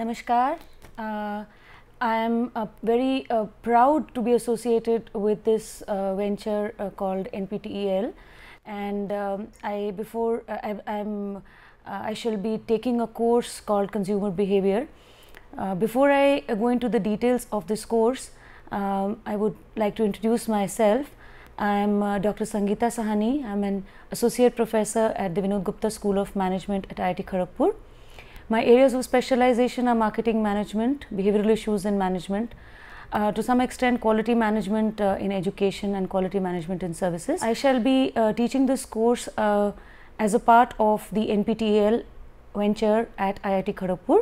Namaskar. Uh, I am uh, very uh, proud to be associated with this uh, venture uh, called NPTEL, and um, I before uh, I, am I shall be taking a course called Consumer Behavior. before I go into the details of this course, um, I would like to introduce myself. I am uh, Dr. Sangeeta Sahani. I am an associate professor at the Vinod Gupta School of Management at IIT Kharagpur. My areas of specialization are marketing management, behavioral issues in management, uh, to some extent quality management uh, in education and quality management in services. I shall be uh, teaching this course uh, as a part of the NPTEL venture at IIT Kharagpur.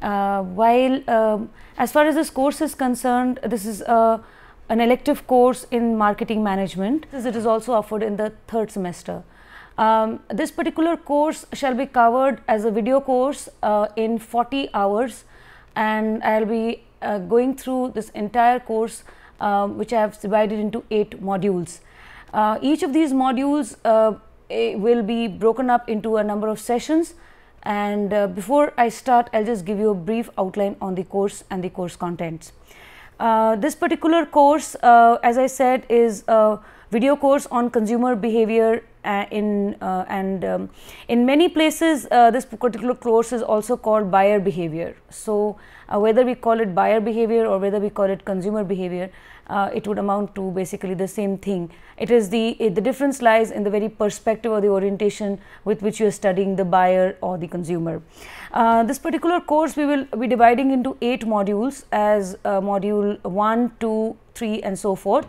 Uh, while uh, as far as this course is concerned, this is an elective course in marketing management. It is also offered in the third semester. Um, this particular course shall be covered as a video course uh, in 40 hours and I will be uh, going through this entire course uh, which I have divided into 8 modules. Uh, each of these modules uh, eh, will be broken up into a number of sessions and uh, before I start I will just give you a brief outline on the course and the course contents. this particular course as I said is a video course on consumer behavior uh, in uh, and um, in many places uh, this particular course is also called buyer behavior so uh, whether we call it buyer behavior or whether we call it consumer behavior uh, it would amount to basically the same thing it is the the difference lies in the very perspective or the orientation with which you are studying the buyer or the consumer uh, this particular course we will be dividing into eight modules as module 1 2 3 and so forth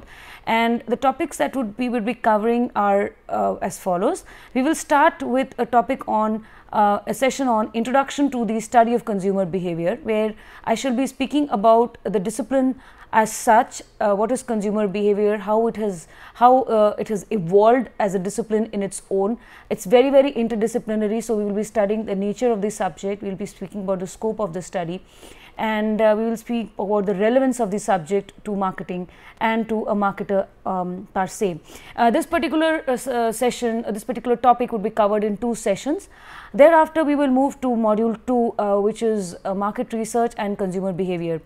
and the topics that would we would be covering are uh, as follows. We will start with a topic on uh, a session on introduction to the study of consumer behavior where I shall be speaking about the discipline as such uh, what is consumer behavior how it has how uh, it has evolved as a discipline in its own it's very very interdisciplinary so we will be studying the nature of the subject we will be speaking about the scope of the study and uh, we will speak about the relevance of the subject to marketing and to a marketer um, per se. Uh, this particular uh, uh session, uh, this particular topic would be covered in two sessions. Thereafter, we will move to module 2 uh, which is market research and consumer behavior.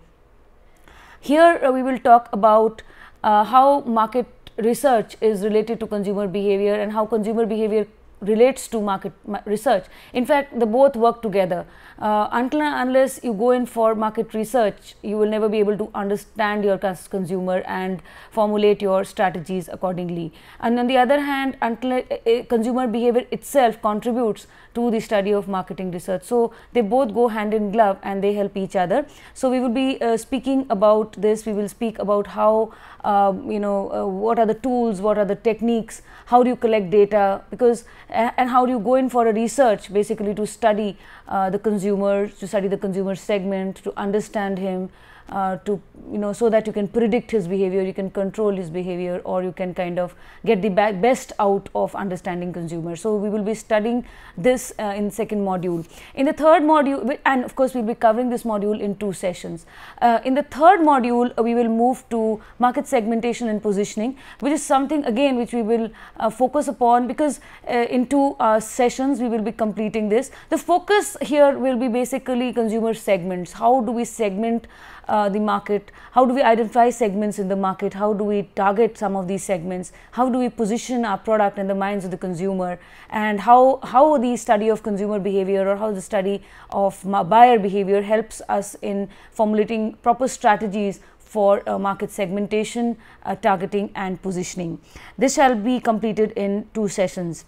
Here, we will talk about how market research is related to consumer behavior and how consumer behavior relates to market research. In fact, the both work together uh, until unless you go in for market research you will never be able to understand your consumer and formulate your strategies accordingly and on the other hand until uh, uh, consumer behavior itself contributes to the study of marketing research so they both go hand in glove and they help each other so we will be uh, speaking about this we will speak about how uh, you know uh, what are the tools what are the techniques how do you collect data because and how do you go in for a research basically to study the consumer consumer, to study the consumer segment, to understand him, uh, to you know so that you can predict his behavior you can control his behavior or you can kind of get the best out of understanding consumer so we will be studying this uh, in second module in the third module and of course we'll be covering this module in two sessions uh, in the third module we will move to market segmentation and positioning which is something again which we will uh, focus upon because uh, in two sessions we will be completing this the focus here will be basically consumer segments how do we segment uh, the market, how do we identify segments in the market, how do we target some of these segments, how do we position our product in the minds of the consumer, and how, how the study of consumer behavior or how the study of buyer behavior helps us in formulating proper strategies for uh, market segmentation, uh, targeting and positioning. This shall be completed in two sessions.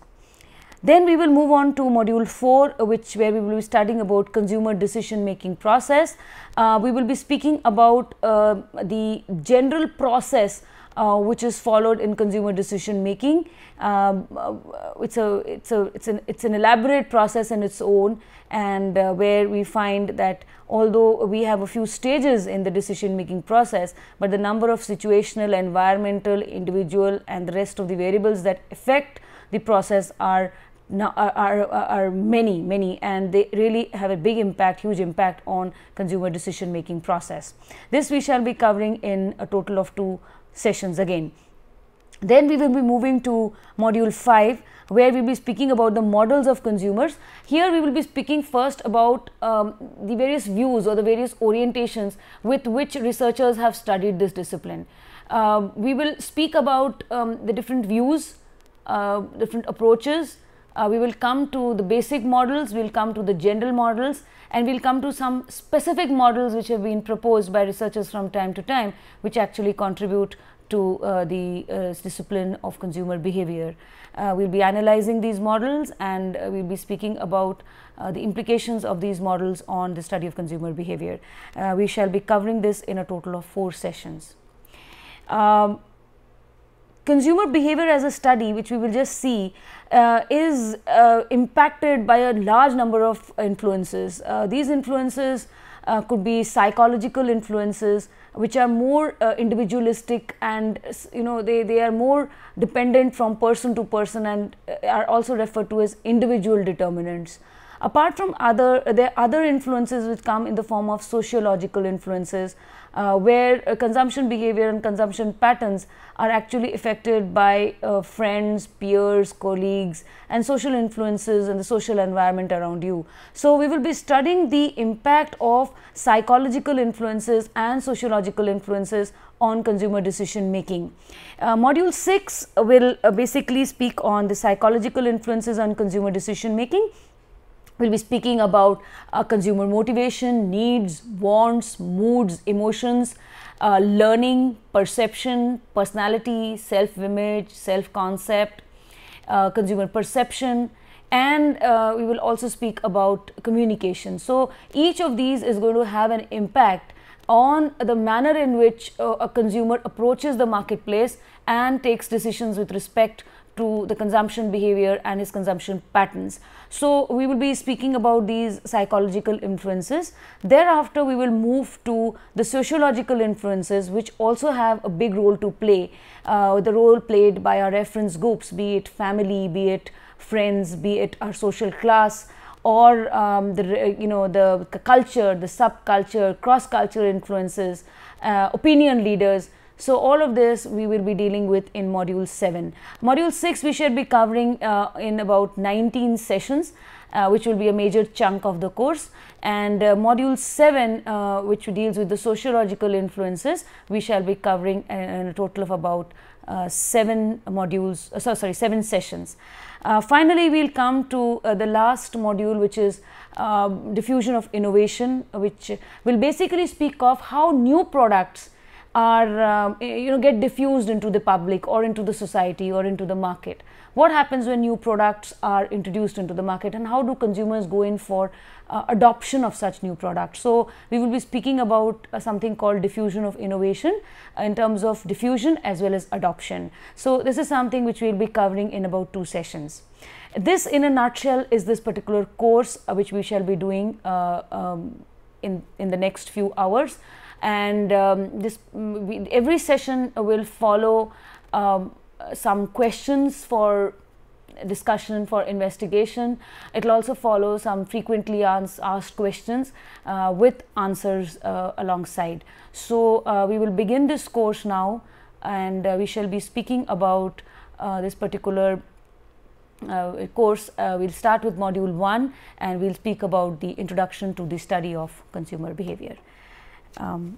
Then we will move on to module 4 which where we will be studying about consumer decision making process. Uh, we will be speaking about uh, the general process uh, which is followed in consumer decision making. Um, uh, it's a it's a it's an it's an elaborate process in its own, and uh, where we find that although we have a few stages in the decision making process, but the number of situational, environmental, individual, and the rest of the variables that affect the process are now are, are, are many many and they really have a big impact huge impact on consumer decision making process this we shall be covering in a total of two sessions again then we will be moving to module 5 where we will be speaking about the models of consumers. Here we will be speaking first about um, the various views or the various orientations with which researchers have studied this discipline. Uh, we will speak about um, the different views, uh, different approaches, uh, we will come to the basic models, we will come to the general models and we will come to some specific models which have been proposed by researchers from time to time which actually contribute to uh, the uh, discipline of consumer behavior. Uh, we'll be analyzing these models and uh, we'll be speaking about uh, the implications of these models on the study of consumer behavior. Uh, we shall be covering this in a total of four sessions. Um, consumer behavior as a study, which we will just see, uh, is uh, impacted by a large number of influences. Uh, these influences uh, could be psychological influences, which are more uh, individualistic and you know they, they are more dependent from person to person and uh, are also referred to as individual determinants. Apart from other, there are other influences which come in the form of sociological influences, uh, where uh, consumption behavior and consumption patterns are actually affected by uh, friends, peers, colleagues, and social influences and the social environment around you. So, we will be studying the impact of psychological influences and sociological influences on consumer decision making. Uh, module 6 will uh, basically speak on the psychological influences on consumer decision making We'll be speaking about uh, consumer motivation, needs, wants, moods, emotions, uh, learning, perception, personality, self image, self concept, uh, consumer perception, and uh, we will also speak about communication. So, each of these is going to have an impact on the manner in which uh, a consumer approaches the marketplace and takes decisions with respect to the consumption behavior and his consumption patterns. So, we will be speaking about these psychological influences. Thereafter, we will move to the sociological influences which also have a big role to play, uh, the role played by our reference groups be it family, be it friends, be it our social class or um, the uh, you know the culture, the subculture, cross cultural influences, uh, opinion leaders so all of this we will be dealing with in module 7. Module 6 we shall be covering uh, in about 19 sessions uh, which will be a major chunk of the course and uh, module 7 uh, which deals with the sociological influences we shall be covering uh, in a total of about uh, 7 modules, so, sorry 7 sessions. finally, we will come to the last module which is um, diffusion of innovation which will basically speak of how new products are um, eh, you know get diffused into the public or into the society or into the market what happens when new products are introduced into the market and how do consumers go in for uh, adoption of such new products so we will be speaking about uh, something called diffusion of innovation uh, in terms of diffusion as well as adoption so this is something which we will be covering in about two sessions this in a nutshell is this particular course uh, which we shall be doing uh, um, in in the next few hours and um, this we, every session will follow um, some questions for discussion for investigation it will also follow some frequently asked questions uh, with answers uh, alongside so uh, we will begin this course now and uh, we shall be speaking about uh, this particular uh, course we'll start with module 1 and we'll speak about the introduction to the study of consumer behavior um,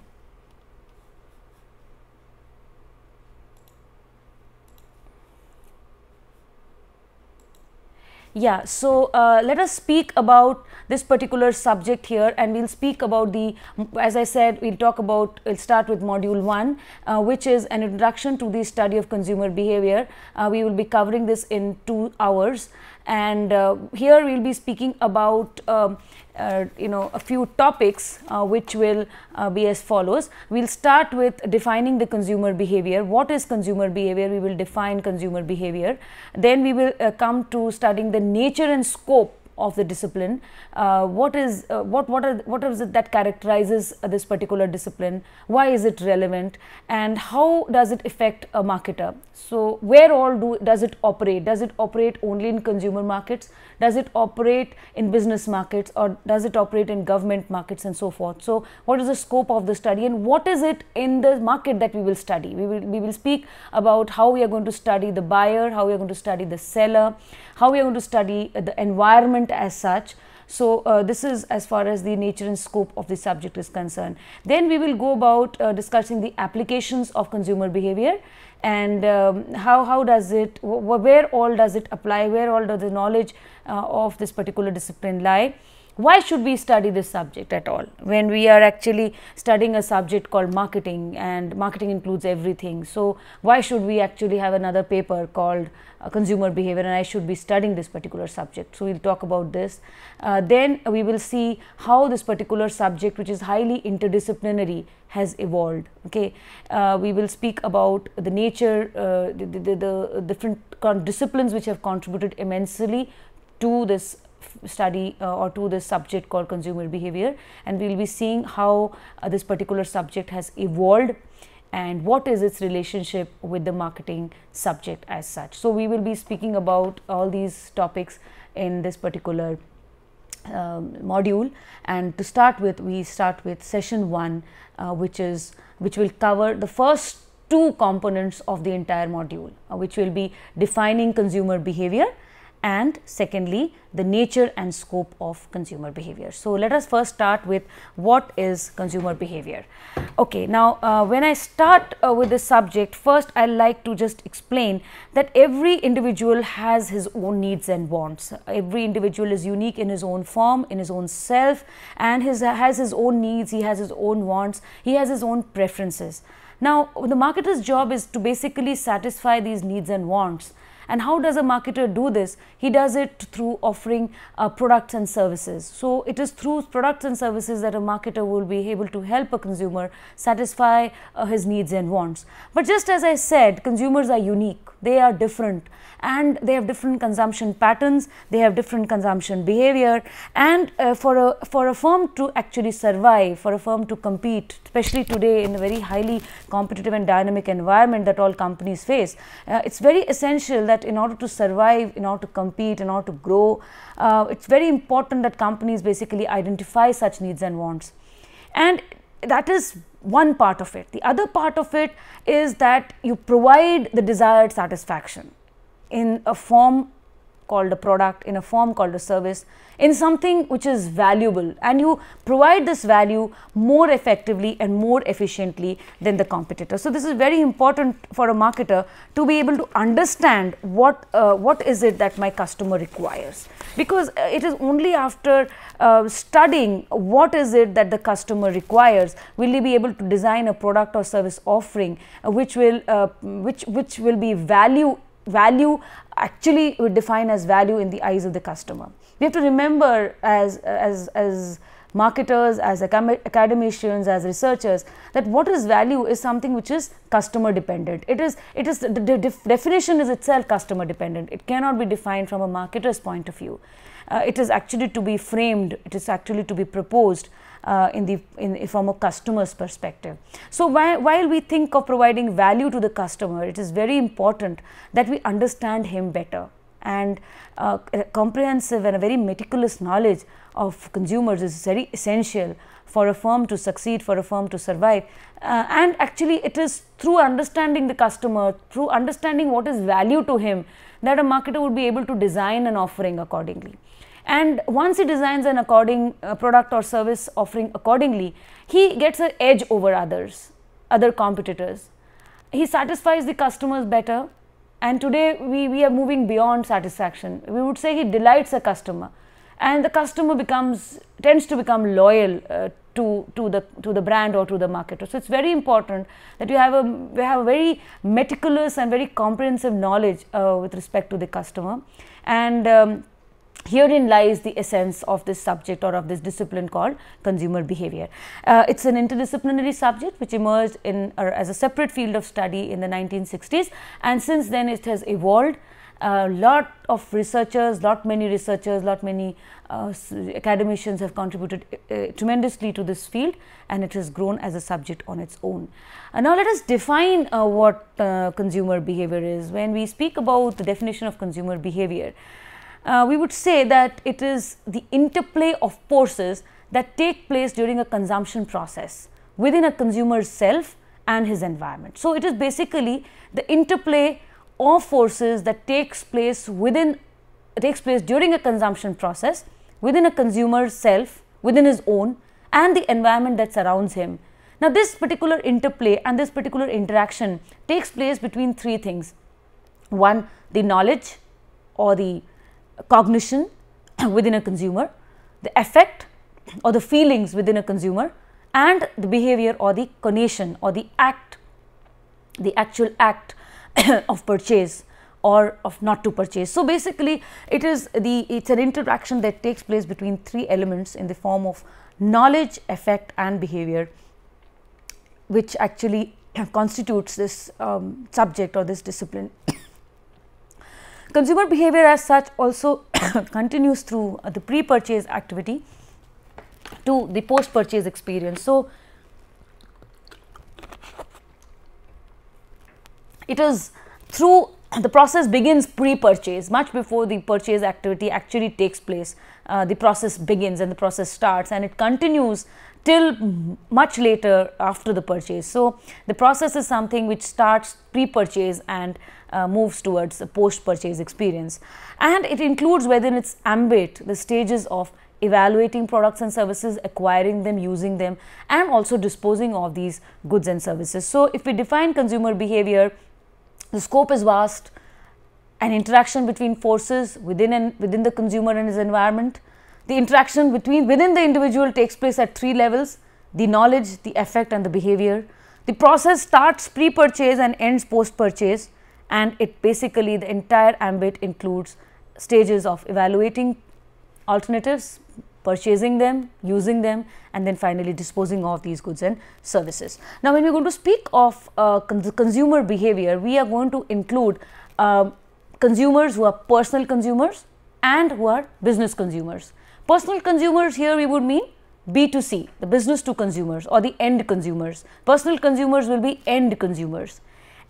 yeah so uh, let us speak about this particular subject here and we'll speak about the as i said we'll talk about we'll start with module 1 uh, which is an introduction to the study of consumer behavior uh, we will be covering this in 2 hours and uh, here we will be speaking about um, uh, you know a few topics uh, which will uh, be as follows. We will start with defining the consumer behavior. What is consumer behavior? We will define consumer behavior. Then we will uh, come to studying the nature and scope of the discipline. Uh, what is uh, what what are what is it that characterizes uh, this particular discipline? Why is it relevant? And how does it affect a marketer? So where all do does it operate? Does it operate only in consumer markets? Does it operate in business markets, or does it operate in government markets and so forth? So what is the scope of the study, and what is it in the market that we will study? We will we will speak about how we are going to study the buyer, how we are going to study the seller, how we are going to study the environment as such. So, uh, this is as far as the nature and scope of the subject is concerned. Then we will go about uh, discussing the applications of consumer behavior and um, how, how does it, where all does it apply, where all does the knowledge uh, of this particular discipline lie why should we study this subject at all when we are actually studying a subject called marketing and marketing includes everything so why should we actually have another paper called uh, consumer behavior and i should be studying this particular subject so we'll talk about this uh, then we will see how this particular subject which is highly interdisciplinary has evolved okay uh, we will speak about the nature uh, the, the, the, the different disciplines which have contributed immensely to this study uh, or to this subject called consumer behavior and we will be seeing how uh, this particular subject has evolved and what is its relationship with the marketing subject as such. So, we will be speaking about all these topics in this particular um, module and to start with we start with session 1 uh, which is which will cover the first two components of the entire module uh, which will be defining consumer behavior and secondly the nature and scope of consumer behavior. So, let us first start with what is consumer behavior. Okay, now uh, when I start uh, with this subject first I like to just explain that every individual has his own needs and wants. Every individual is unique in his own form, in his own self and his, has his own needs, he has his own wants, he has his own preferences. Now, the marketer's job is to basically satisfy these needs and wants and how does a marketer do this? He does it through offering uh, products and services. So it is through products and services that a marketer will be able to help a consumer satisfy uh, his needs and wants. But just as I said, consumers are unique they are different and they have different consumption patterns, they have different consumption behavior and uh, for, a, for a firm to actually survive, for a firm to compete, especially today in a very highly competitive and dynamic environment that all companies face, uh, it is very essential that in order to survive, in order to compete, in order to grow, uh, it is very important that companies basically identify such needs and wants. And that is one part of it. The other part of it is that you provide the desired satisfaction in a form called a product, in a form called a service, in something which is valuable and you provide this value more effectively and more efficiently than the competitor. So, this is very important for a marketer to be able to understand what, uh, what is it that my customer requires because uh, it is only after uh, studying what is it that the customer requires will you be able to design a product or service offering uh, which will uh, which which will be value value actually we define as value in the eyes of the customer. We have to remember as, as, as marketers, as academicians, as researchers, that what is value is something which is customer dependent. It is, it is the, definition is itself customer dependent. It cannot be defined from a marketer's point of view. Uh, it is actually to be framed, it is actually to be proposed uh, in the in, from a customer's perspective. So while we think of providing value to the customer, it is very important that we understand him better and uh, comprehensive and a very meticulous knowledge of consumers is very essential for a firm to succeed, for a firm to survive. Uh, and actually, it is through understanding the customer, through understanding what is value to him, that a marketer would be able to design an offering accordingly and once he designs an according uh, product or service offering accordingly, he gets an edge over others, other competitors. He satisfies the customers better and today we, we are moving beyond satisfaction. We would say he delights a customer and the customer becomes, tends to become loyal uh, to, to, the, to the brand or to the marketer. So, it is very important that you have a, we have a very meticulous and very comprehensive knowledge uh, with respect to the customer and um, Herein lies the essence of this subject or of this discipline called consumer behavior. Uh, it's an interdisciplinary subject which emerged in as a separate field of study in the 1960s and since then it has evolved. A uh, lot of researchers, lot many researchers, lot many uh, academicians have contributed uh, uh, tremendously to this field and it has grown as a subject on its own. And now, let us define what consumer behavior is. When we speak about the definition of consumer behavior, uh, we would say that it is the interplay of forces that take place during a consumption process within a consumer's self and his environment. So, it is basically the interplay of forces that takes place within takes place during a consumption process within a consumer's self within his own and the environment that surrounds him. Now, this particular interplay and this particular interaction takes place between three things. One, the knowledge or the cognition within a consumer, the effect or the feelings within a consumer and the behavior or the conation or the act, the actual act of purchase or of not to purchase. So, basically it is the it is an interaction that takes place between three elements in the form of knowledge, effect and behavior which actually constitutes this um, subject or this discipline. Consumer behavior as such also continues through uh, the pre-purchase activity to the post-purchase experience. So, it is through the process begins pre-purchase much before the purchase activity actually takes place uh, the process begins and the process starts and it continues till much later after the purchase. So the process is something which starts pre-purchase and uh, moves towards a post-purchase experience. And it includes within its ambit the stages of evaluating products and services, acquiring them, using them and also disposing of these goods and services. So if we define consumer behavior, the scope is vast, an interaction between forces within, and within the consumer and his environment, the interaction between within the individual takes place at three levels, the knowledge, the effect and the behavior. The process starts pre-purchase and ends post-purchase and it basically the entire ambit includes stages of evaluating alternatives, purchasing them, using them and then finally disposing of these goods and services. Now, when we are going to speak of uh, consumer behavior, we are going to include uh, consumers who are personal consumers and who are business consumers. Personal consumers here we would mean B2C, the business to consumers or the end consumers. Personal consumers will be end consumers.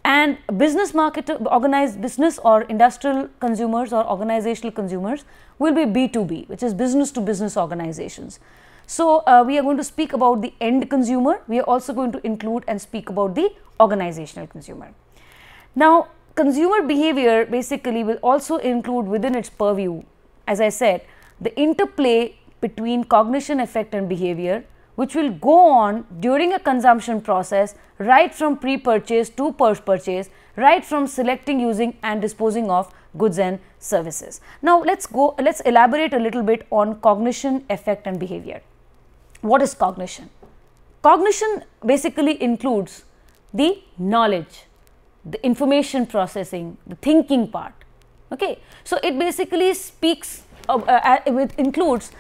And business market, organized business or industrial consumers or organizational consumers will be B2B, which is business to business organizations. So, uh, we are going to speak about the end consumer. We are also going to include and speak about the organizational consumer. Now, consumer behavior basically will also include within its purview, as I said, the interplay between cognition effect and behavior which will go on during a consumption process right from pre-purchase to post-purchase, right from selecting, using and disposing of goods and services. Now, let's go, let's elaborate a little bit on cognition, effect and behavior. What is cognition? Cognition basically includes the knowledge, the information processing, the thinking part. Okay, so it basically speaks uh, uh, uh, it includes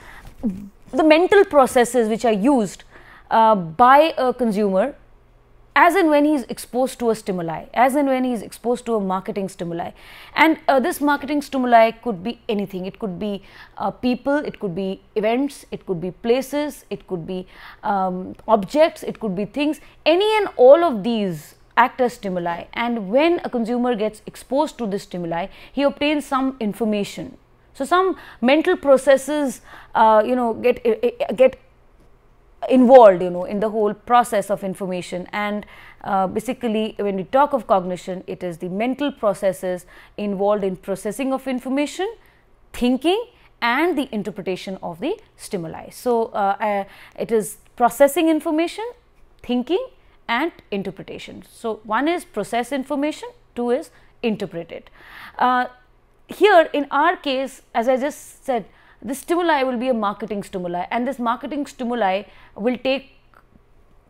the mental processes which are used by a consumer as and when he is exposed to a stimuli, as and when he is exposed to a marketing stimuli. And uh, this marketing stimuli could be anything. It could be uh, people, it could be events, it could be places, it could be um, objects, it could be things. Any and all of these act as stimuli. And when a consumer gets exposed to this stimuli, he obtains some information so, some mental processes uh, you know get eh, eh, eh, get involved you know in the whole process of information and uh, basically when we talk of cognition it is the mental processes involved in processing of information thinking and the interpretation of the stimuli so uh, uh, it is processing information thinking and interpretation so one is process information two is interpret it uh, here in our case, as I just said, the stimuli will be a marketing stimuli and this marketing stimuli will take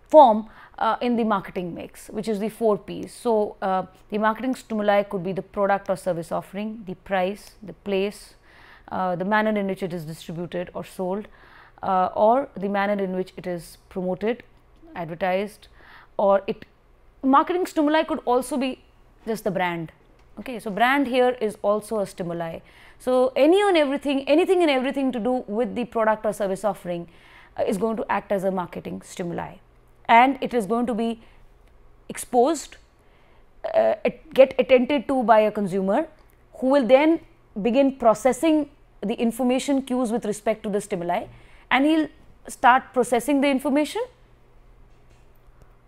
form uh, in the marketing mix, which is the four P's. So, uh, the marketing stimuli could be the product or service offering, the price, the place, uh, the manner in which it is distributed or sold, uh, or the manner in which it is promoted, advertised, or it marketing stimuli could also be just the brand Okay, so brand here is also a stimuli. So any and everything, anything and everything to do with the product or service offering uh, is going to act as a marketing stimuli, and it is going to be exposed, uh, get attended to by a consumer, who will then begin processing the information cues with respect to the stimuli, and he'll start processing the information,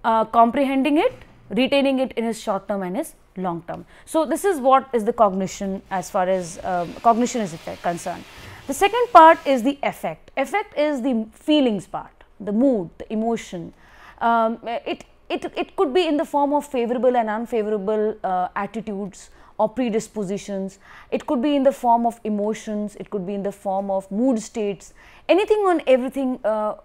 uh, comprehending it retaining it in his short term and his long term. So, this is what is the cognition as far as um, cognition is concerned. The second part is the effect. Effect is the feelings part, the mood, the emotion. Um, it, it, it could be in the form of favorable and unfavorable uh, attitudes or predispositions. It could be in the form of emotions. It could be in the form of mood states. Anything on everything, uh,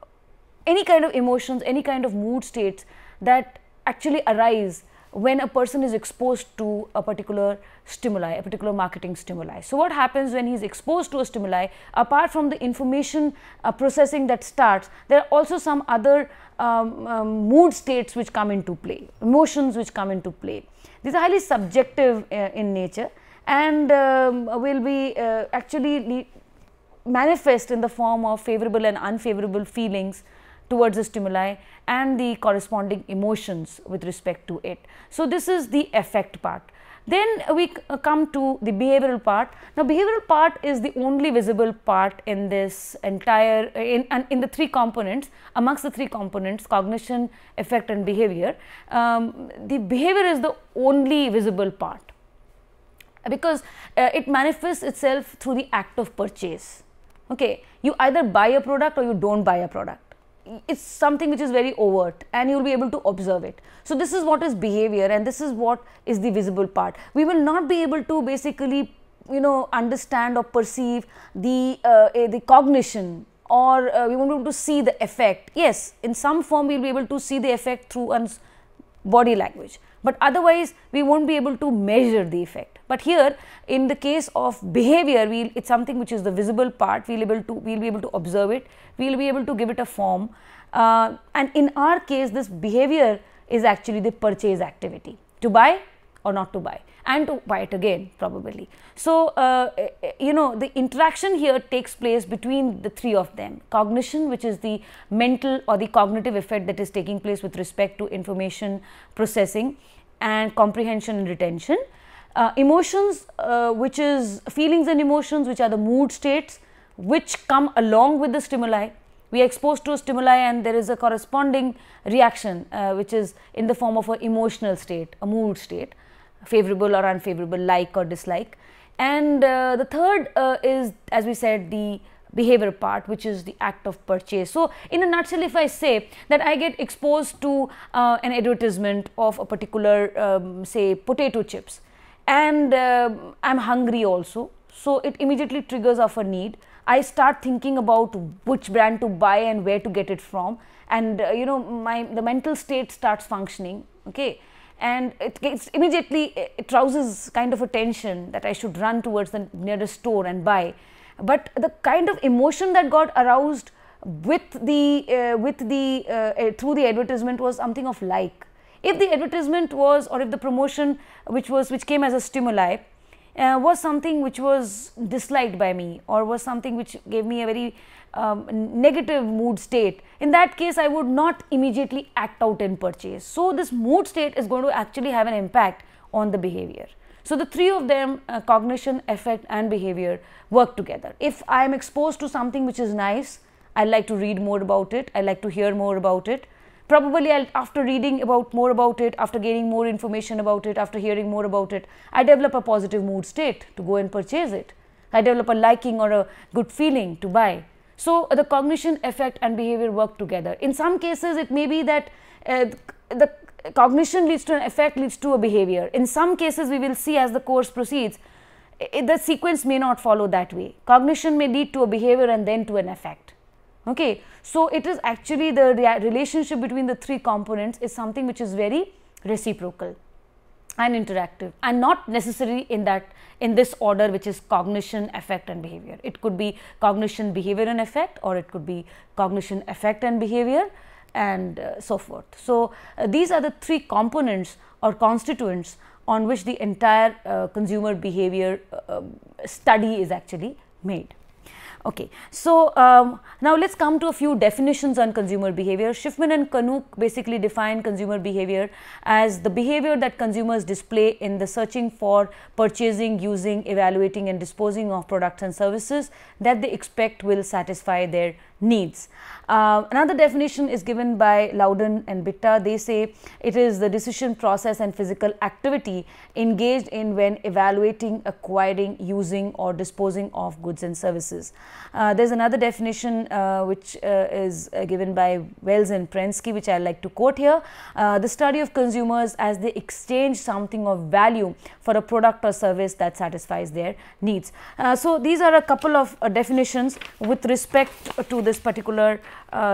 any kind of emotions, any kind of mood states that actually arise when a person is exposed to a particular stimuli, a particular marketing stimuli. So, what happens when he is exposed to a stimuli, apart from the information uh, processing that starts, there are also some other um, um, mood states which come into play, emotions which come into play. These are highly subjective uh, in nature and um, will be uh, actually manifest in the form of favorable and unfavorable feelings towards the stimuli and the corresponding emotions with respect to it. So, this is the effect part. Then we uh, come to the behavioral part. Now, behavioral part is the only visible part in this entire in in the three components amongst the three components cognition, effect, and behavior. Um, the behavior is the only visible part because uh, it manifests itself through the act of purchase. Okay, you either buy a product or you don't buy a product it's something which is very overt and you'll be able to observe it so this is what is behavior and this is what is the visible part we will not be able to basically you know understand or perceive the uh, eh, the cognition or uh, we won't be able to see the effect yes in some form we'll be able to see the effect through and body language but otherwise we won't be able to measure the effect. But here in the case of behavior, we'll, it's something which is the visible part, we'll, able to, we'll be able to observe it, we'll be able to give it a form uh, and in our case this behavior is actually the purchase activity to buy or not to buy and to buy it again probably. So, uh, eh, eh, you know the interaction here takes place between the three of them cognition which is the mental or the cognitive effect that is taking place with respect to information processing and comprehension and retention. Uh, emotions uh, which is feelings and emotions which are the mood states which come along with the stimuli. We are exposed to stimuli and there is a corresponding reaction uh, which is in the form of an emotional state, a mood state, favorable or unfavorable, like or dislike. And uh, the third uh, is as we said the behavior part which is the act of purchase so in a nutshell if i say that i get exposed to uh, an advertisement of a particular um, say potato chips and uh, i'm hungry also so it immediately triggers of a need i start thinking about which brand to buy and where to get it from and uh, you know my the mental state starts functioning okay and it gets immediately it rouses kind of a tension that i should run towards the nearest store and buy but the kind of emotion that got aroused with the uh, with the uh, eh, through the advertisement was something of like if the advertisement was or if the promotion which was which came as a stimuli uh, was something which was disliked by me or was something which gave me a very um, negative mood state in that case i would not immediately act out and purchase so this mood state is going to actually have an impact on the behavior so the three of them, uh, cognition, affect and behavior work together. If I am exposed to something which is nice, I like to read more about it, I like to hear more about it. Probably I'll, after reading about more about it, after gaining more information about it, after hearing more about it, I develop a positive mood state to go and purchase it. I develop a liking or a good feeling to buy. So, the cognition, effect and behavior work together. In some cases, it may be that uh, the cognition leads to an effect leads to a behavior in some cases we will see as the course proceeds it, the sequence may not follow that way cognition may lead to a behavior and then to an effect okay so it is actually the relationship between the three components is something which is very reciprocal and interactive and not necessarily in that in this order which is cognition effect and behavior it could be cognition behavior and effect or it could be cognition effect and behavior and uh, so forth. So, uh, these are the three components or constituents on which the entire uh, consumer behavior um, study is actually made. Okay, so um, now let's come to a few definitions on consumer behavior. Schiffman and Kanuk basically define consumer behavior as the behavior that consumers display in the searching for, purchasing, using, evaluating and disposing of products and services that they expect will satisfy their needs. Uh, another definition is given by Loudon and Bitta. They say it is the decision process and physical activity engaged in when evaluating, acquiring, using or disposing of goods and services. Uh, there's another definition uh, which uh, is uh, given by Wells and Prensky, which I like to quote here. Uh, the study of consumers as they exchange something of value for a product or service that satisfies their needs. so, these are a couple of definitions with respect to this particular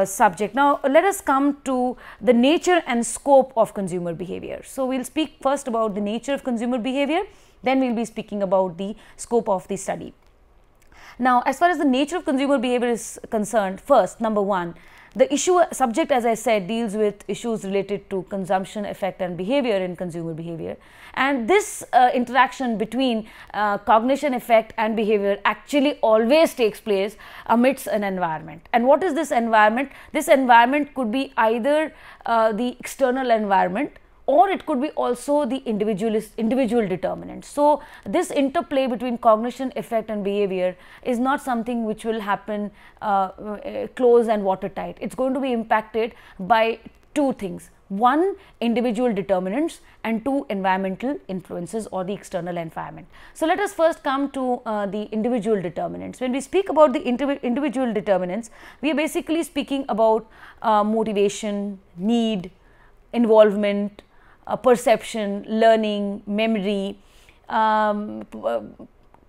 subject. Now, let us come to the nature and scope of consumer behavior. So, we will speak first about the nature of consumer behavior, then we will be speaking about the scope of the study. Now, as far as the nature of consumer behavior is concerned, first, number one, the issue subject, as I said, deals with issues related to consumption effect and behavior in consumer behavior. And this uh, interaction between uh, cognition effect and behavior actually always takes place amidst an environment. And what is this environment? This environment could be either uh, the external environment or it could be also the individualist individual determinant so this interplay between cognition effect and behavior is not something which will happen uh, uh, close and watertight it's going to be impacted by two things one individual determinants and two environmental influences or the external environment. So, let us first come to uh, the individual determinants. When we speak about the individual determinants, we are basically speaking about uh, motivation, need, involvement, uh, perception, learning, memory, um, uh,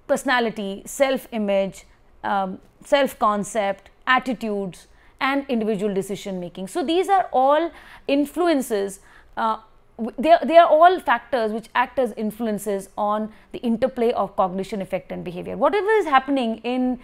personality, self image, um, self concept, attitudes, and individual decision making. So, these are all influences uh, they are, they are all factors which act as influences on the interplay of cognition effect and behavior whatever is happening in,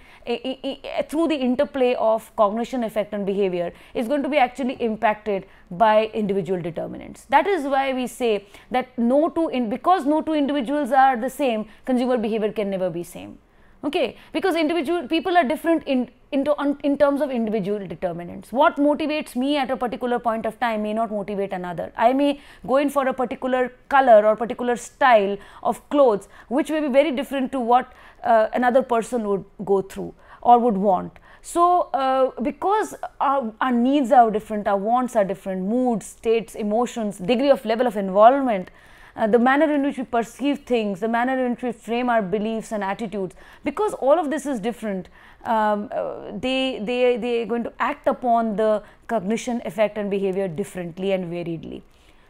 through the interplay of cognition effect and behavior is going to be actually impacted by individual determinants that is why we say that no two in because no two individuals are the same consumer behavior can never be same okay because individual people are different in into in terms of individual determinants what motivates me at a particular point of time may not motivate another i may go in for a particular color or particular style of clothes which may be very different to what uh, another person would go through or would want so, uh, because our, our, needs are different, our wants are different, moods, states, emotions, degree of level of involvement uh, the manner in which we perceive things, the manner in which we frame our beliefs and attitudes, because all of this is different, um, uh, they, they, they are going to act upon the cognition effect and behavior differently and variedly.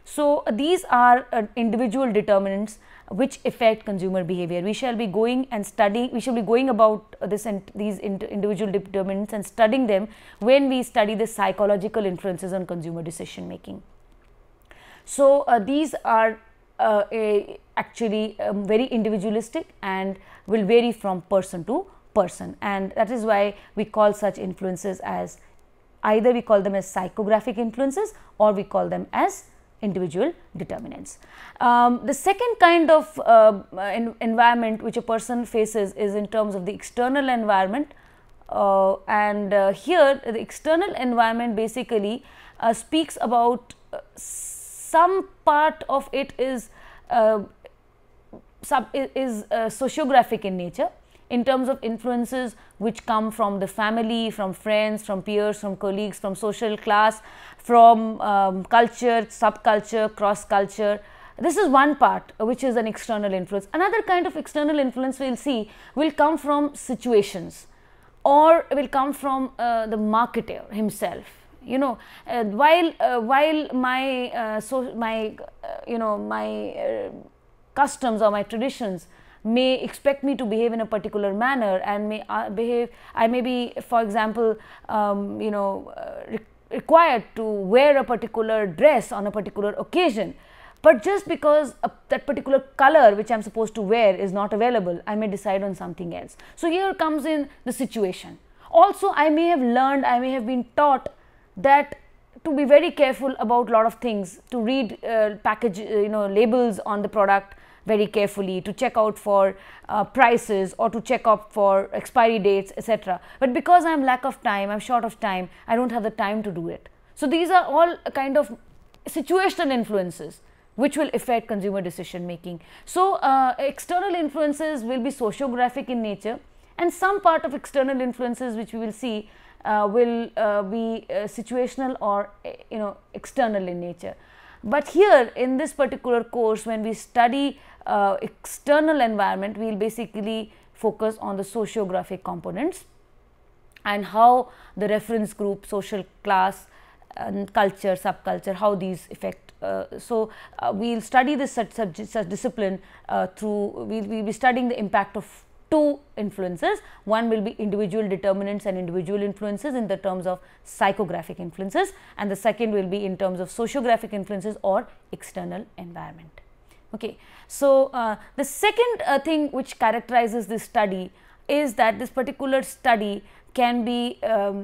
So, uh, these are uh, individual determinants which affect consumer behavior. We shall be going and studying, we shall be going about this and these individual determinants and studying them when we study the psychological influences on consumer decision making. So, uh, these are uh, a, actually um, very individualistic and will vary from person to person and that is why we call such influences as either we call them as psychographic influences or we call them as individual determinants. Um, the second kind of uh, environment which a person faces is in terms of the external environment uh, and uh, here the external environment basically uh, speaks about uh, some part of it is uh, sub is uh, sociographic in nature in terms of influences which come from the family, from friends, from peers, from colleagues, from social class, from um, culture, subculture, cross culture. This is one part uh, which is an external influence. Another kind of external influence we will see will come from situations or will come from uh, the marketer himself you know uh, while uh, while my uh, so my uh, you know my uh, customs or my traditions may expect me to behave in a particular manner and may uh, behave i may be for example um, you know re required to wear a particular dress on a particular occasion but just because a, that particular color which i'm supposed to wear is not available i may decide on something else so here comes in the situation also i may have learned i may have been taught that to be very careful about lot of things to read uh, package uh, you know labels on the product very carefully to check out for uh, prices or to check up for expiry dates etc but because i'm lack of time i'm short of time i don't have the time to do it so these are all kind of situational influences which will affect consumer decision making so uh, external influences will be sociographic in nature and some part of external influences which we will see uh, will uh, be uh, situational or eh, you know external in nature. But here in this particular course when we study external environment we will basically focus on the sociographic components and how the reference group, social class, and culture, subculture, how these affect. Uh, so, uh, we will study this such, such discipline uh, through, we'll be studying the impact of two influences. One will be individual determinants and individual influences in the terms of psychographic influences and the second will be in terms of sociographic influences or external environment. Okay. So, uh, the second uh, thing which characterizes this study is that this particular study can be um,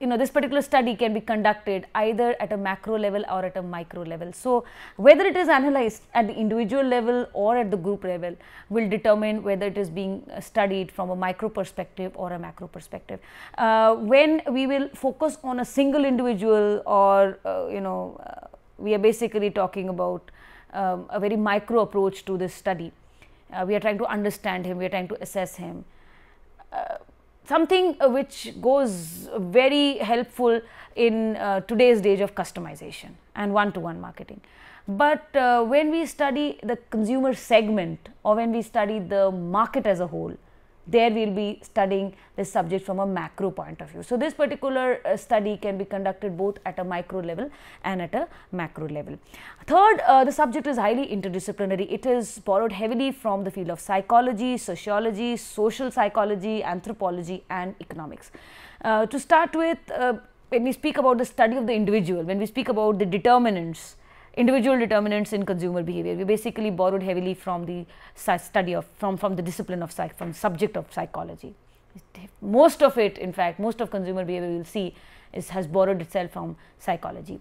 you know this particular study can be conducted either at a macro level or at a micro level so whether it is analyzed at the individual level or at the group level will determine whether it is being uh, studied from a micro perspective or a macro perspective uh, when we will focus on a single individual or uh, you know uh, we are basically talking about um, a very micro approach to this study uh, we are trying to understand him we are trying to assess him uh, something uh, which goes very helpful in uh, today's age of customization and one-to-one marketing. But uh, when we study the consumer segment or when we study the market as a whole, there we will be studying this subject from a macro point of view. So, this particular uh, study can be conducted both at a micro level and at a macro level. Third, uh, the subject is highly interdisciplinary. It is borrowed heavily from the field of psychology, sociology, social psychology, anthropology and economics. Uh, to start with, uh, when we speak about the study of the individual, when we speak about the determinants, individual determinants in consumer behavior. We basically borrowed heavily from the study of, from, from the discipline of psych, from subject of psychology. Most of it, in fact, most of consumer behavior you will see is, has borrowed itself from psychology.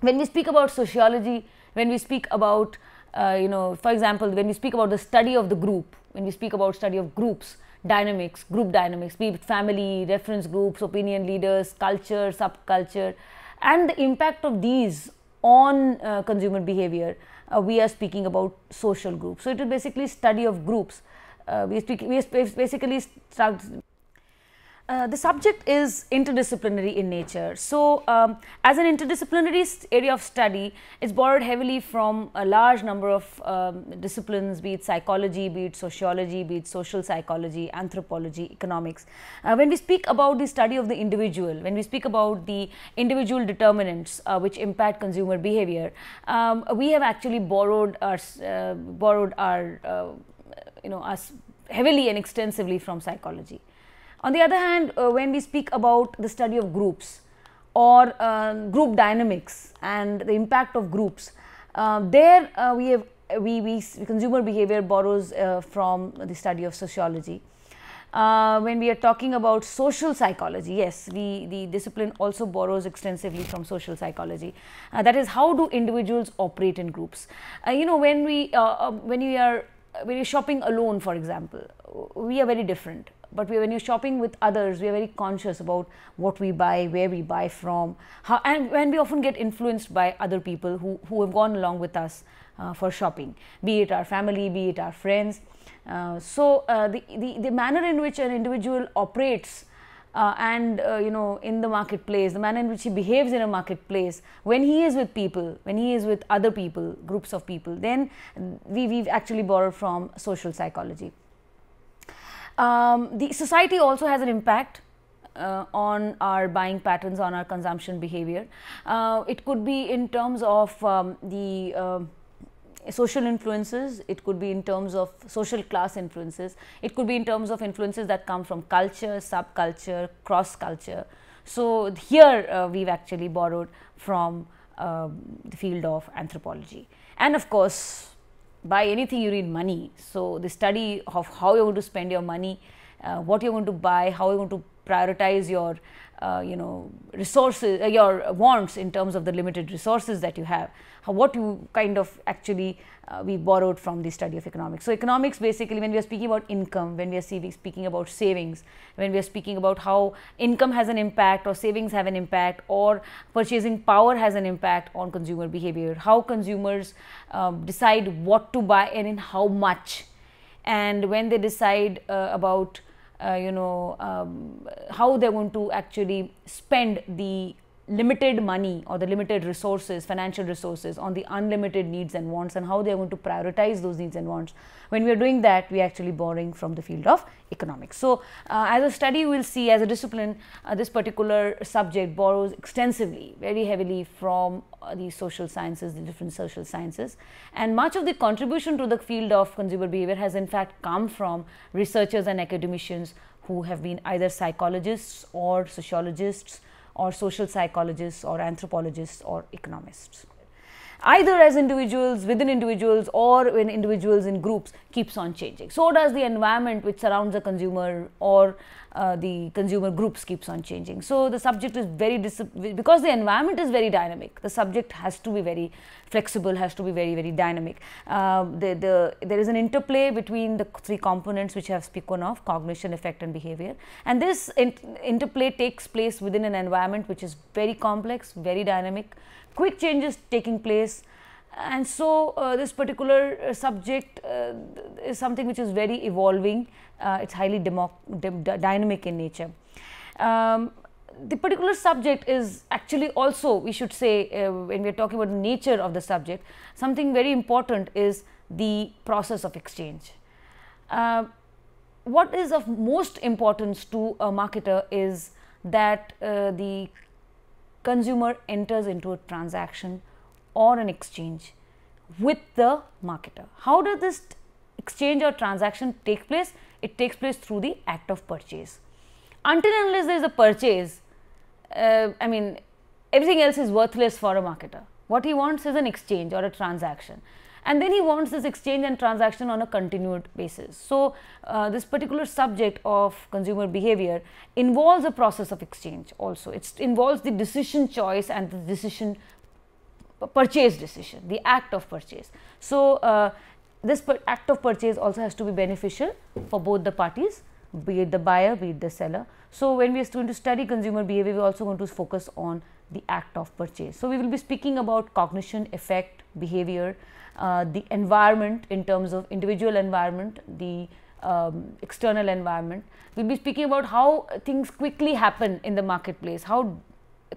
When we speak about sociology, when we speak about, uh, you know, for example, when we speak about the study of the group, when we speak about study of groups, dynamics, group dynamics, be it family, reference groups, opinion leaders, culture, subculture, and the impact of these on uh, consumer behavior, uh, we are speaking about social groups. So, it is basically study of groups. Uh, we, speak, we basically start uh, the subject is interdisciplinary in nature. So, um, as an interdisciplinary area of study, it's borrowed heavily from a large number of um, disciplines, be it psychology, be it sociology, be it social psychology, anthropology, economics. Uh, when we speak about the study of the individual, when we speak about the individual determinants uh, which impact consumer behavior, um, we have actually borrowed our uh, borrowed our uh, you know us heavily and extensively from psychology. On the other hand, uh, when we speak about the study of groups or uh, group dynamics and the impact of groups, uh, there uh, we have we, we consumer behavior borrows uh, from the study of sociology. Uh, when we are talking about social psychology, yes, we, the discipline also borrows extensively from social psychology. that is, how do individuals operate in groups? you know, when we um, when we are when you're shopping alone, for example, we are very different but we, when you're shopping with others we are very conscious about what we buy where we buy from how, and when we often get influenced by other people who, who have gone along with us uh, for shopping be it our family be it our friends uh, so uh, the, the, the manner in which an individual operates uh, and uh, you know in the marketplace the manner in which he behaves in a marketplace when he is with people when he is with other people groups of people then we, we've actually borrowed from social psychology um, the society also has an impact uh, on our buying patterns, on our consumption behavior. Uh, it could be in terms of um, the uh, social influences, it could be in terms of social class influences, it could be in terms of influences that come from culture, subculture, cross culture. So, here uh, we have actually borrowed from um, the field of anthropology and of course, buy anything you need money. So the study of how you're going to spend your money, uh, what you're going to buy, how you're going to prioritize your uh, you know resources uh, your wants in terms of the limited resources that you have how, what you kind of actually uh, we borrowed from the study of economics so economics basically when we are speaking about income when we are speaking about savings when we are speaking about how income has an impact or savings have an impact or purchasing power has an impact on consumer behavior how consumers um, decide what to buy and in how much and when they decide uh, about uh, you know um, how they're going to actually spend the limited money or the limited resources, financial resources, on the unlimited needs and wants and how they are going to prioritize those needs and wants. When we are doing that, we are actually borrowing from the field of economics. So, uh, as a study, we will see as a discipline, uh, this particular subject borrows extensively, very heavily from uh, the social sciences, the different social sciences. And much of the contribution to the field of consumer behavior has in fact come from researchers and academicians who have been either psychologists or sociologists or social psychologists or anthropologists or economists. Either as individuals, within individuals or in individuals in groups, keeps on changing. So does the environment which surrounds the consumer or uh, the consumer groups keeps on changing. So the subject is very, because the environment is very dynamic, the subject has to be very flexible, has to be very, very dynamic. Uh, the, the, there is an interplay between the three components which I have spoken of, cognition, effect and behavior. And this in interplay takes place within an environment which is very complex, very dynamic, quick changes taking place and so uh, this particular uh, subject uh, is something which is very evolving uh, it's highly dynamic in nature um, the particular subject is actually also we should say uh, when we are talking about the nature of the subject something very important is the process of exchange what is of most importance to a marketer is that the consumer enters into a transaction or an exchange with the marketer. How does this exchange or transaction take place? It takes place through the act of purchase. Until unless there is a purchase, uh, I mean, everything else is worthless for a marketer. What he wants is an exchange or a transaction. And then he wants this exchange and transaction on a continued basis. So, uh, this particular subject of consumer behavior involves a process of exchange also. It involves the decision choice and the decision purchase decision, the act of purchase. So, uh, this act of purchase also has to be beneficial for both the parties, be it the buyer, be it the seller. So, when we are going to study consumer behavior, we are also going to focus on the act of purchase. So, we will be speaking about cognition, effect, behavior, uh, the environment in terms of individual environment, the um, external environment. We will be speaking about how things quickly happen in the marketplace, how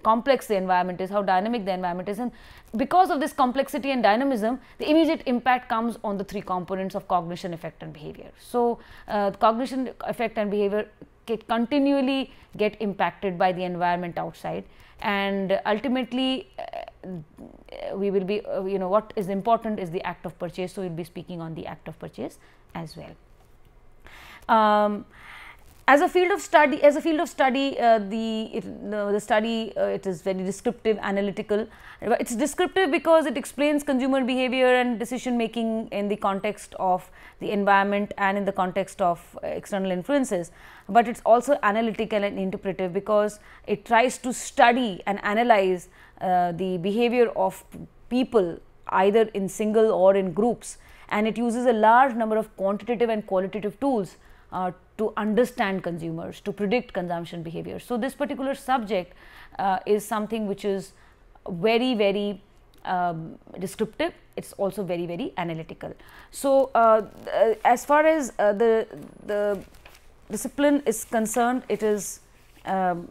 complex the environment is, how dynamic the environment is. And because of this complexity and dynamism, the immediate impact comes on the three components of cognition, effect and behavior. So, uh, cognition, effect and behavior get continually get impacted by the environment outside and ultimately uh, we will be uh, you know what is important is the act of purchase. So, we will be speaking on the act of purchase as well. Um, as a field of study as a field of study uh, the it, uh, the study uh, it is very descriptive analytical it's descriptive because it explains consumer behavior and decision making in the context of the environment and in the context of uh, external influences but it's also analytical and interpretive because it tries to study and analyze uh, the behavior of people either in single or in groups and it uses a large number of quantitative and qualitative tools uh, to understand consumers, to predict consumption behavior. So this particular subject uh, is something which is very, very um, descriptive. It's also very, very analytical. So uh, uh, as far as uh, the the discipline is concerned, it is um,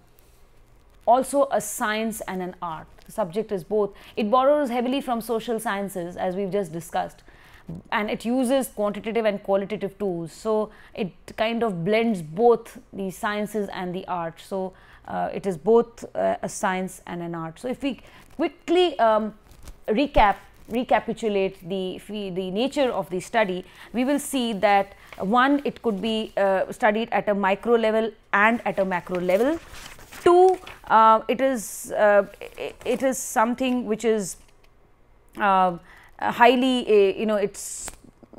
also a science and an art. The subject is both. It borrows heavily from social sciences, as we've just discussed and it uses quantitative and qualitative tools. So it kind of blends both the sciences and the art. So uh, it is both uh, a science and an art. So if we quickly um, recap recapitulate the the nature of the study we will see that uh, one it could be uh, studied at a micro level and at a macro level two uh, is uh, it, it is something which is uh, uh, highly, uh, you know, it's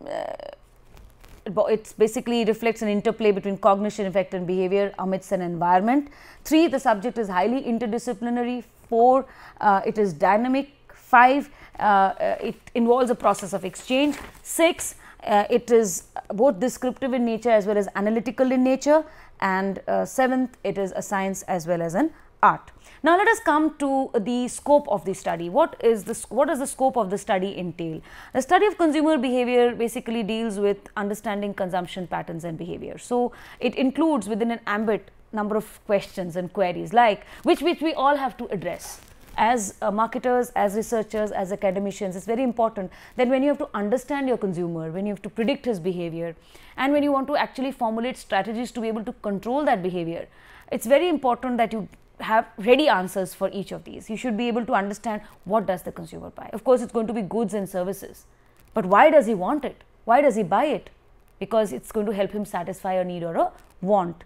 uh, it's basically reflects an interplay between cognition, effect and behavior amidst an environment. 3. The subject is highly interdisciplinary. 4. Uh, it is dynamic. 5. Uh, it involves a process of exchange. 6. Uh, it is both descriptive in nature as well as analytical in nature. And 7th, it is a science as well as an art. Now let us come to the scope of the study. What is the What does the scope of the study entail? The study of consumer behavior basically deals with understanding consumption patterns and behavior. So it includes within an ambit number of questions and queries like which which we all have to address as uh, marketers, as researchers, as academicians, it's very important that when you have to understand your consumer, when you have to predict his behavior, and when you want to actually formulate strategies to be able to control that behavior, it's very important that you have ready answers for each of these. You should be able to understand what does the consumer buy. Of course, it's going to be goods and services. But why does he want it? Why does he buy it? Because it's going to help him satisfy a need or a want.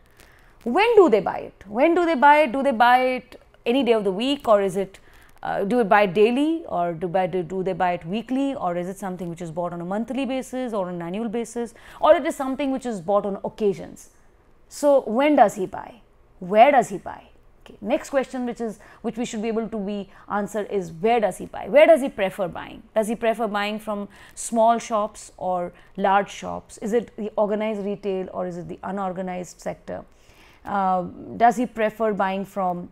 When do they buy it? When do they buy it? Do they buy it any day of the week or is it uh, do they buy it daily or do, buy, do, do they buy it weekly or is it something which is bought on a monthly basis or an annual basis or it is something which is bought on occasions. So, when does he buy? Where does he buy? okay next question which is which we should be able to be answer is where does he buy where does he prefer buying does he prefer buying from small shops or large shops is it the organized retail or is it the unorganized sector uh, does he prefer buying from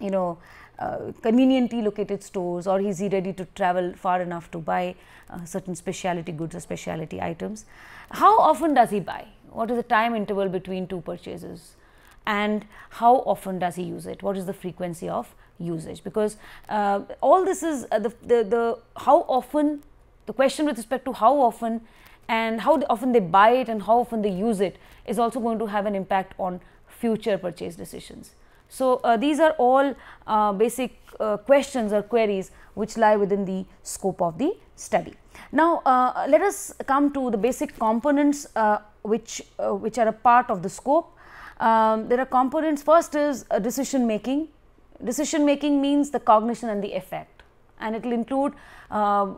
you know uh, conveniently located stores or is he ready to travel far enough to buy uh, certain specialty goods or specialty items how often does he buy what is the time interval between two purchases and how often does he use it what is the frequency of usage because uh, all this is uh, the, the, the how often the question with respect to how often and how often they buy it and how often they use it is also going to have an impact on future purchase decisions. So, uh, these are all uh, basic uh, questions or queries which lie within the scope of the study. Now, uh, let us come to the basic components uh, which, uh, which are a part of the scope um, there are components. First is uh, decision making. Decision making means the cognition and the effect and it will include uh,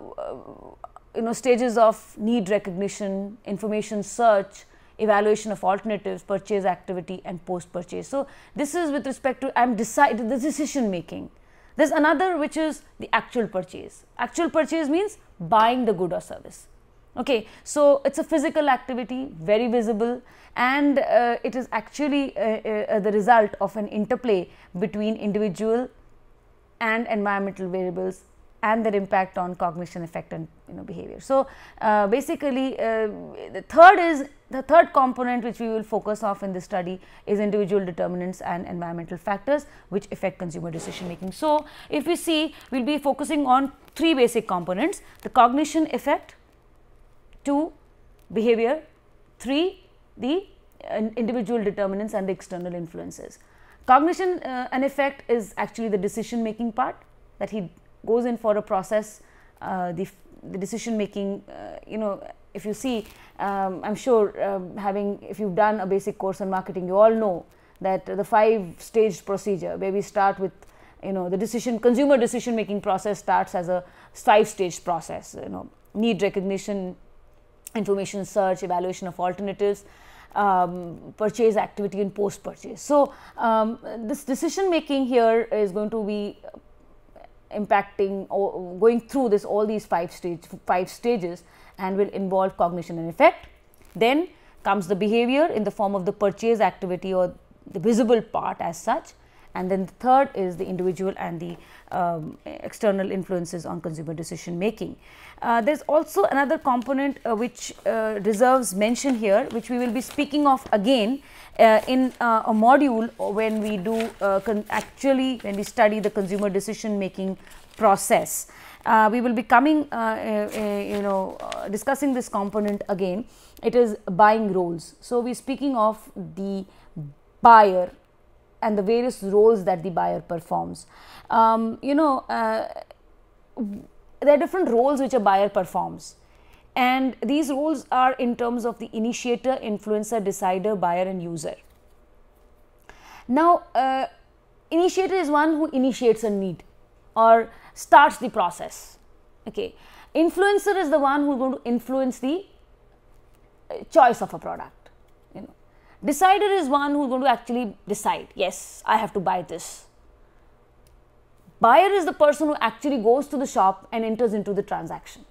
you know stages of need recognition, information search, evaluation of alternatives, purchase activity and post purchase. So, this is with respect to I am decided the decision making. There is another which is the actual purchase. Actual purchase means buying the good or service okay so it's a physical activity very visible and uh, it is actually uh, uh, the result of an interplay between individual and environmental variables and their impact on cognition effect and you know behavior so uh, basically uh, the third is the third component which we will focus off in this study is individual determinants and environmental factors which affect consumer decision making so if we see we'll be focusing on three basic components the cognition effect 2 behavior 3 the uh, individual determinants and the external influences cognition uh, and effect is actually the decision making part that he goes in for a process uh, the, the decision making uh, you know if you see um, i'm sure um, having if you've done a basic course on marketing you all know that the five staged procedure where we start with you know the decision consumer decision making process starts as a five stage process you know need recognition information search, evaluation of alternatives, um, purchase activity and post purchase. So, um, this decision making here is going to be impacting or going through this all these five stage five stages and will involve cognition and effect. Then comes the behavior in the form of the purchase activity or the visible part as such and then the third is the individual and the um, external influences on consumer decision making. Uh, there is also another component uh, which uh, deserves mention here which we will be speaking of again uh, in uh, a module when we do uh, actually when we study the consumer decision making process. we will be coming you know discussing this component again it is buying roles. So, we are speaking of the buyer and the various roles that the buyer performs. Um, you know, uh, there are different roles which a buyer performs. And these roles are in terms of the initiator, influencer, decider, buyer, and user. Now, uh, initiator is one who initiates a need or starts the process. Okay. Influencer is the one who is going to influence the uh, choice of a product Decider is one who's going to actually decide, yes, I have to buy this. Buyer is the person who actually goes to the shop and enters into the transaction.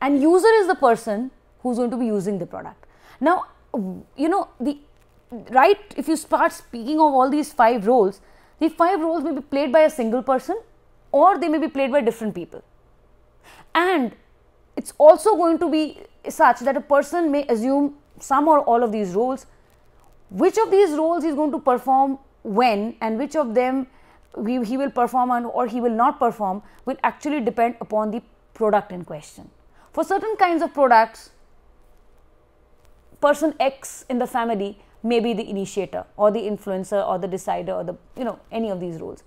And user is the person who's going to be using the product. Now, you know, the right, if you start speaking of all these five roles, the five roles may be played by a single person or they may be played by different people. And it's also going to be such that a person may assume some or all of these roles which of these roles he's going to perform when and which of them we, he will perform on or he will not perform will actually depend upon the product in question. For certain kinds of products, person X in the family may be the initiator or the influencer or the decider or the you know any of these roles.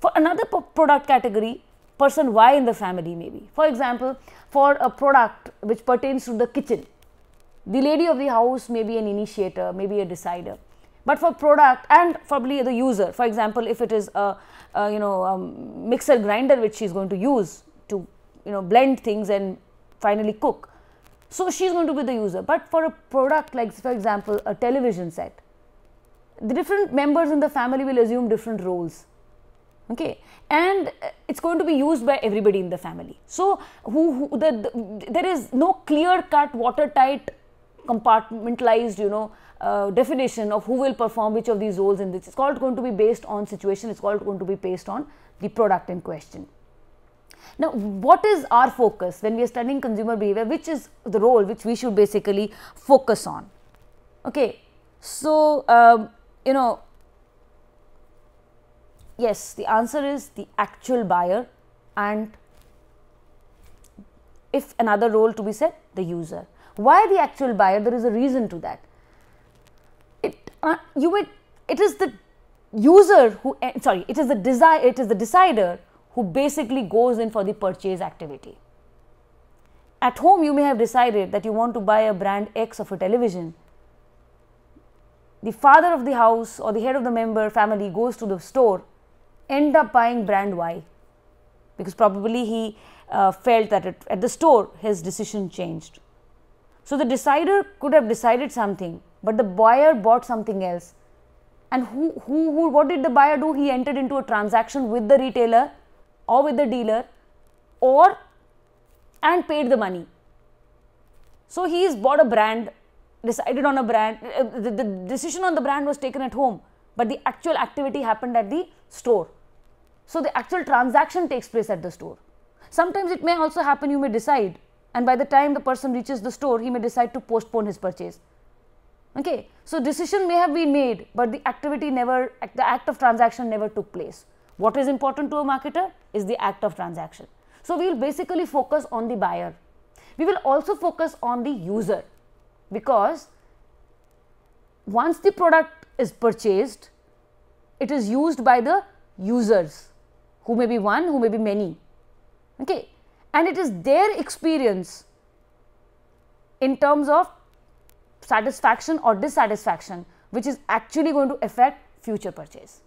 For another product category, person Y in the family maybe. For example, for a product which pertains to the kitchen, the lady of the house may be an initiator, may be a decider. But for product and probably the user, for example, if it is a, a you know um, mixer grinder which she is going to use to you know blend things and finally cook, so she is going to be the user. But for a product like for example a television set, the different members in the family will assume different roles okay and uh, it's going to be used by everybody in the family so who, who the, the, there is no clear cut watertight compartmentalized, you know, uh, definition of who will perform which of these roles in this. It's called going to be based on situation. It's called going to be based on the product in question. Now, what is our focus when we are studying consumer behavior? Which is the role which we should basically focus on? Okay, so um, you know, yes, the answer is the actual buyer and if another role to be said, the user. Why the actual buyer? There is a reason to that. It uh, you would it is the user who eh, sorry it is the desire it is the decider who basically goes in for the purchase activity. At home, you may have decided that you want to buy a brand X of a television. The father of the house or the head of the member family goes to the store, end up buying brand Y because probably he uh, felt that it, at the store his decision changed. So the decider could have decided something, but the buyer bought something else. And who, who, who, what did the buyer do? He entered into a transaction with the retailer or with the dealer or and paid the money. So he has bought a brand, decided on a brand, uh, the, the decision on the brand was taken at home, but the actual activity happened at the store. So the actual transaction takes place at the store. Sometimes it may also happen, you may decide and by the time the person reaches the store, he may decide to postpone his purchase. Okay, so decision may have been made, but the activity never, the act of transaction never took place. What is important to a marketer is the act of transaction. So we will basically focus on the buyer. We will also focus on the user because once the product is purchased, it is used by the users who may be one, who may be many. Okay, and it is their experience in terms of satisfaction or dissatisfaction which is actually going to affect future purchase.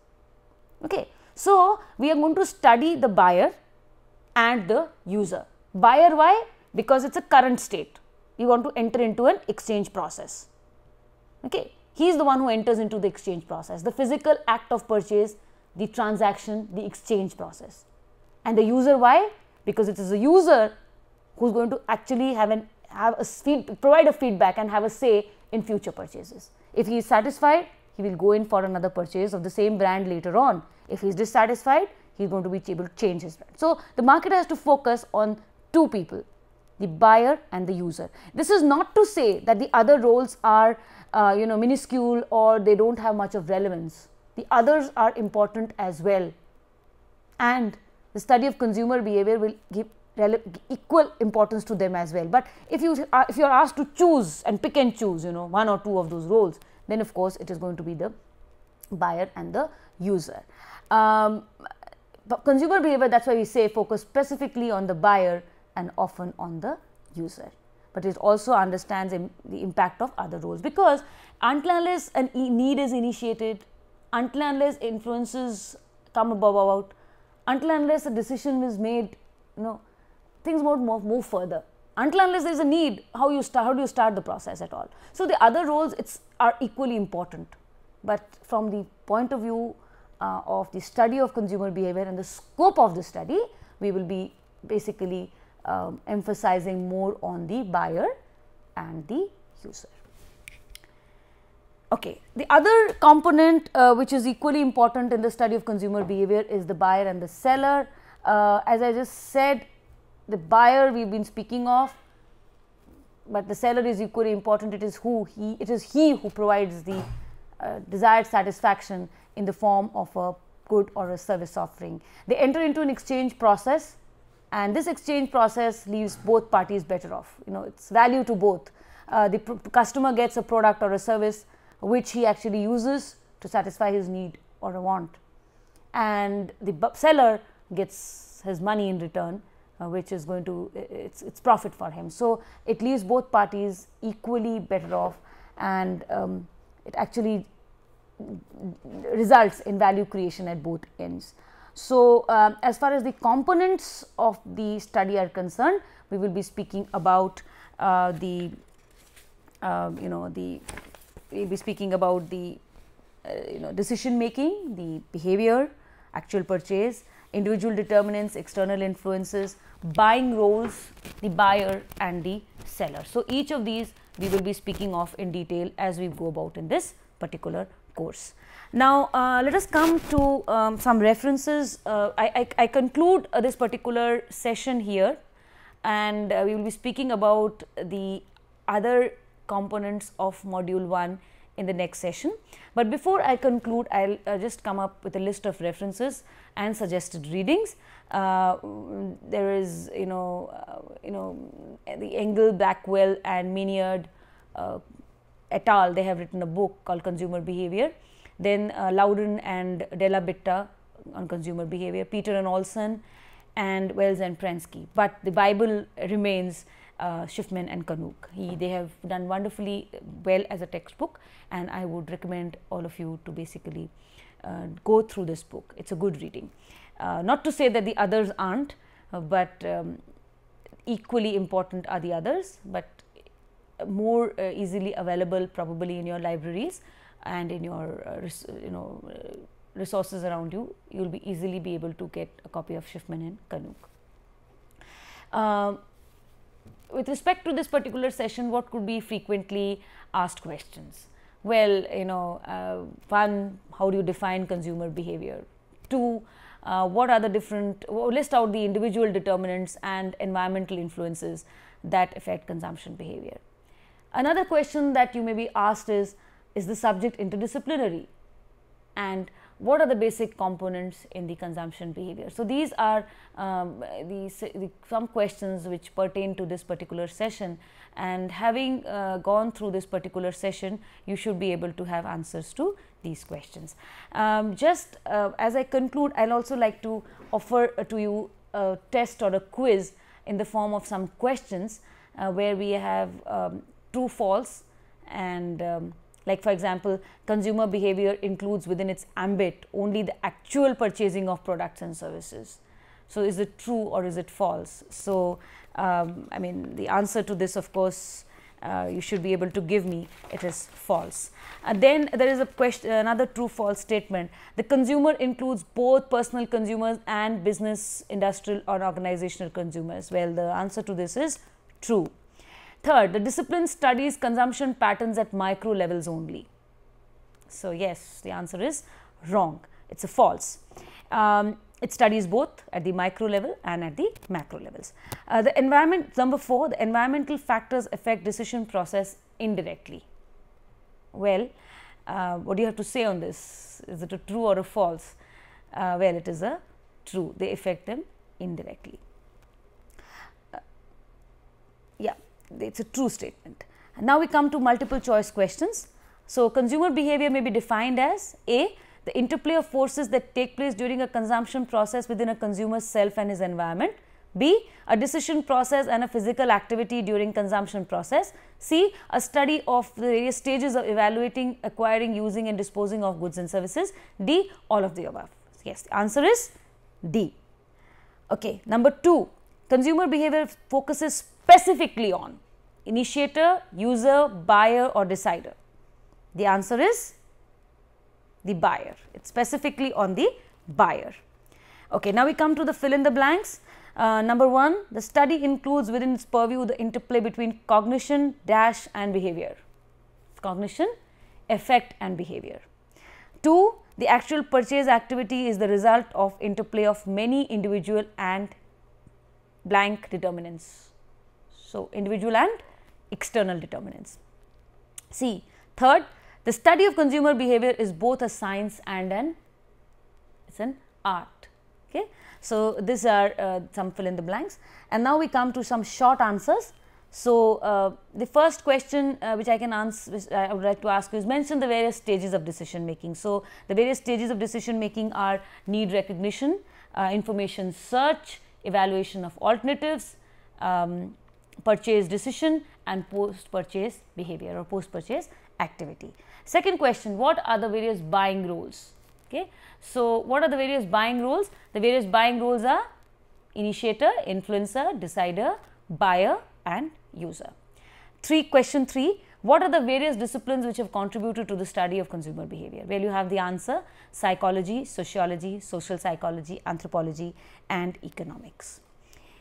Okay. So, we are going to study the buyer and the user. Buyer why? Because it is a current state. You want to enter into an exchange process. Okay. He is the one who enters into the exchange process, the physical act of purchase, the transaction, the exchange process. And the user why? because it is a user who's going to actually have an have a feed, provide a feedback and have a say in future purchases. If he is satisfied, he will go in for another purchase of the same brand later on. If he is dissatisfied, he is going to be able to change his brand. So the market has to focus on two people, the buyer and the user. This is not to say that the other roles are uh, you know minuscule or they don't have much of relevance. The others are important as well. And the study of consumer behavior will give equal importance to them as well but if you uh, if you are asked to choose and pick and choose you know one or two of those roles then of course it is going to be the buyer and the user um, consumer behavior that's why we say focus specifically on the buyer and often on the user but it also understands Im the impact of other roles because until unless a need is initiated until unless influences come about until unless a decision is made, you know, things won't move, move further. Until unless there is a need, how you start, how do you start the process at all? So the other roles it's are equally important, but from the point of view uh, of the study of consumer behavior and the scope of the study, we will be basically um, emphasizing more on the buyer and the user. Okay, the other component uh, which is equally important in the study of consumer behavior is the buyer and the seller. Uh, as I just said, the buyer we've been speaking of, but the seller is equally important. It is who he, it is he who provides the uh, desired satisfaction in the form of a good or a service offering. They enter into an exchange process, and this exchange process leaves both parties better off. You know, it's value to both. Uh, the customer gets a product or a service which he actually uses to satisfy his need or a want. And the seller gets his money in return, uh, which is going to, it's, it's profit for him. So it leaves both parties equally better off and um, it actually results in value creation at both ends. So, um, as far as the components of the study are concerned, we will be speaking about uh, the, uh, you know, the we'll be speaking about the uh, you know decision making, the behavior, actual purchase, individual determinants, external influences, buying roles, the buyer and the seller. So each of these we will be speaking of in detail as we go about in this particular course. Now uh, let us come to um, some references. Uh, I, I, I, conclude this particular session here and uh, we will be speaking about the other components of module 1 in the next session. But before I conclude, I will uh, just come up with a list of references and suggested readings. Uh, there is, you know, uh, you know, the Engel, Blackwell and Miniard uh, et al. They have written a book called Consumer Behavior. Then uh, Loudon and Della Bitta on consumer behavior, Peter and Olson and Wells and Prensky. But the Bible remains uh, Schiffman and Kanook. He, they have done wonderfully well as a textbook and I would recommend all of you to basically uh, go through this book. It's a good reading. Uh, not to say that the others aren't, uh, but um, equally important are the others, but uh, more uh, easily available probably in your libraries and in your you know resources around you, you will be easily be able to get a copy of Schiffman and Kanook. Um, with respect to this particular session, what could be frequently asked questions? Well, you know, uh, one, how do you define consumer behavior? Two, uh, what are the different, list out the individual determinants and environmental influences that affect consumption behavior. Another question that you may be asked is, is the subject interdisciplinary? And what are the basic components in the consumption behavior. So, these are um, the, the, some questions which pertain to this particular session and having uh, gone through this particular session, you should be able to have answers to these questions. Um, just uh, as I conclude, I will also like to offer uh, to you a test or a quiz in the form of some questions uh, where we have um, true false and um, like, for example, consumer behavior includes within its ambit only the actual purchasing of products and services. So, is it true or is it false? So, um, I mean, the answer to this, of course, uh, you should be able to give me it is false. And uh, then there is a question another true false statement. The consumer includes both personal consumers and business industrial or organizational consumers. Well the answer to this is true. Third, the discipline studies consumption patterns at micro levels only. So, yes, the answer is wrong. It's a false. Um, it studies both at the micro level and at the macro levels. Uh, the environment, number 4, the environmental factors affect decision process indirectly. Well, uh, what do you have to say on this? Is it a true or a false? Uh, well, it is a true. They affect them indirectly. Uh, yeah it is a true statement. And now we come to multiple choice questions. So, consumer behavior may be defined as A the interplay of forces that take place during a consumption process within a consumer's self and his environment. B. A decision process and a physical activity during consumption process. C. A study of the various stages of evaluating, acquiring, using and disposing of goods and services. D. All of the above. Yes, the answer is D. Okay, number 2. Consumer behavior focuses specifically on? Initiator, user, buyer or decider? The answer is the buyer. It's specifically on the buyer. Okay, now we come to the fill in the blanks. Uh, number one, the study includes within its purview the interplay between cognition, dash and behavior. Cognition, effect and behavior. Two, the actual purchase activity is the result of interplay of many individual and blank determinants. So, individual and external determinants. See, third, the study of consumer behavior is both a science and an it's an art. Okay. So, these are uh, some fill in the blanks and now we come to some short answers. So, uh, the first question uh, which I can answer which I would like to ask you is mention the various stages of decision making. So, the various stages of decision making are need recognition, uh, information search, evaluation of alternatives, um, purchase decision and post purchase behavior or post purchase activity. Second question, what are the various buying roles? Okay. So, what are the various buying roles? The various buying roles are initiator, influencer, decider, buyer and user. 3 question 3 what are the various disciplines which have contributed to the study of consumer behavior well, you have the answer psychology sociology social psychology anthropology and economics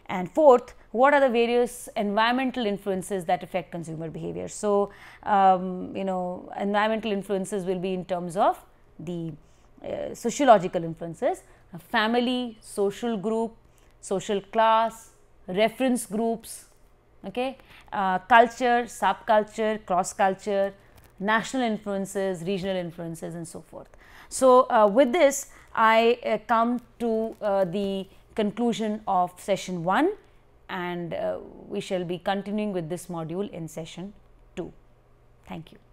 and fourth, what are the various environmental influences that affect consumer behavior? So, um, you know, environmental influences will be in terms of the uh, sociological influences, family, social group, social class, reference groups, okay, uh, culture, subculture, cross culture, national influences, regional influences and so forth. So, uh, with this I uh, come to uh, the conclusion of session 1 and uh, we shall be continuing with this module in session 2. Thank you.